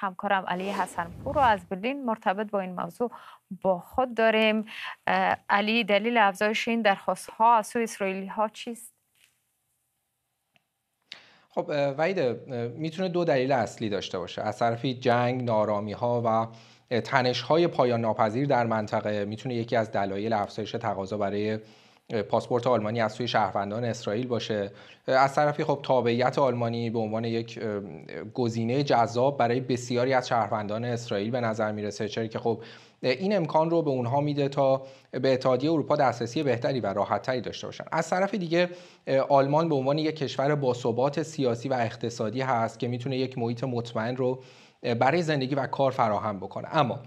همکارم علی حسنپور رو از برلین مرتبط با این موضوع با خود داریم علی دلیل افزایش این درخواست ها از سوی اسرائیلی ها چیست؟ خب وید میتونه دو دلیل اصلی داشته باشه از طرفی جنگ نارامی ها و تنش های پایان ناپذیر در منطقه میتونه یکی از دلایل افزایش تقاضا برای پاسپورت آلمانی از سوی شهروندان اسرائیل باشه از طرفی خب تابعیت آلمانی به عنوان یک گزینه جذاب برای بسیاری از شهروندان اسرائیل به نظر میرسه چرا که خب این امکان رو به اونها میده تا به اتحادیه اروپا دسترسی بهتری و راحتتری داشته باشن از طرف دیگه آلمان به عنوان یک کشور باثبات سیاسی و اقتصادی هست که میتونه یک محیط مطمئن رو برای زندگی و کار فراهم بکنه اما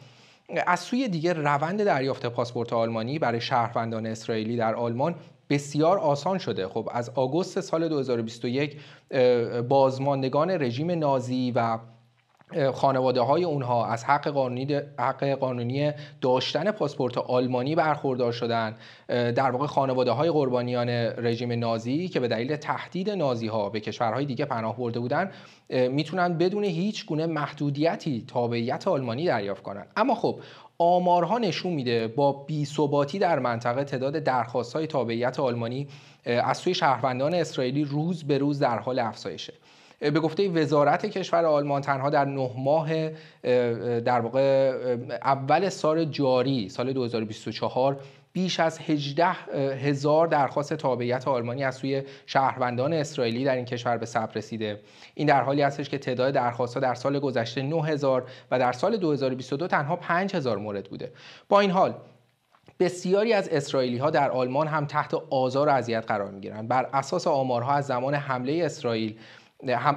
از سوی دیگه روند دریافت پاسپورت آلمانی برای شهروندان اسرائیلی در آلمان بسیار آسان شده خب از آگوست سال 2021 بازماندگان رژیم نازی و خانواده های اونها از حق قانونی, حق قانونی داشتن پاسپورت آلمانی برخوردار شدن در واقع خانواده های قربانیان رژیم نازی که به دلیل تهدید نازی ها به کشورهای دیگه پناه برده بودن میتونن بدون هیچ گونه محدودیتی تابعیت آلمانی دریافت کنن اما خب آمارها نشون میده با بیثباتی در منطقه تعداد درخواست های تابعیت آلمانی از سوی شهروندان اسرائیلی روز به روز در حال افزایشه به گفته وزارت کشور آلمان تنها در نه ماه در واقع اول سال جاری سال 2024 بیش از 18 هزار درخواست تابعیت آلمانی از سوی شهروندان اسرائیلی در این کشور به ثبت رسیده این در حالی هستش که تعداد درخواستها در سال گذشته هزار و در سال 2022 تنها 5 هزار مورد بوده با این حال بسیاری از اسرائیلی ها در آلمان هم تحت آزار و اذیت قرار می گیرند بر اساس آمارها از زمان حمله اسرائیل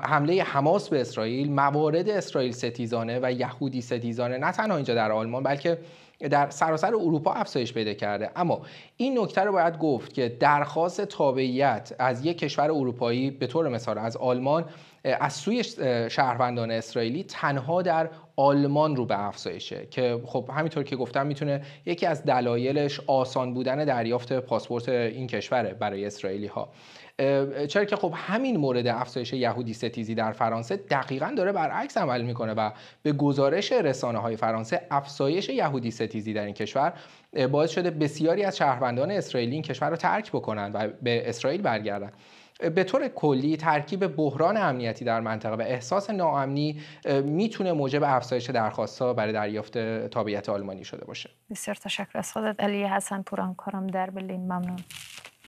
حمله حماس به اسرائیل موارد اسرائیل ستیزانه و یهودی ستیزانه نه تنها اینجا در آلمان بلکه در سراسر اروپا افزایش پیدا کرده اما این نکته رو باید گفت که درخواست تابعیت از یک کشور اروپایی به طور مثال از آلمان از سوی شهروندان اسرائیلی تنها در آلمان رو به افزایشه که خب همینطور که گفتم میتونه یکی از دلایلش آسان بودن دریافت پاسپورت این کشوره برای اسرائیلی ها چرا که خب همین مورد افزایش یهودی ستیزی در فرانسه دقیقا داره برعکس عمل میکنه و به گزارش رسانه های فرانسه افزایش یهودی ستیزی در این کشور باعث شده بسیاری از شهروندان اسرائیلی این کشور را ترک بکنند و به اسرائیل برگردند به طور کلی ترکیب بحران امنیتی در منطقه و احساس ناامنی میتونه موجب افزایش درخواست برای دریافت تابعیت آلمانی شده باشه بسیار تشکر از خودت علی حسن پورانکارم در برلین ممنون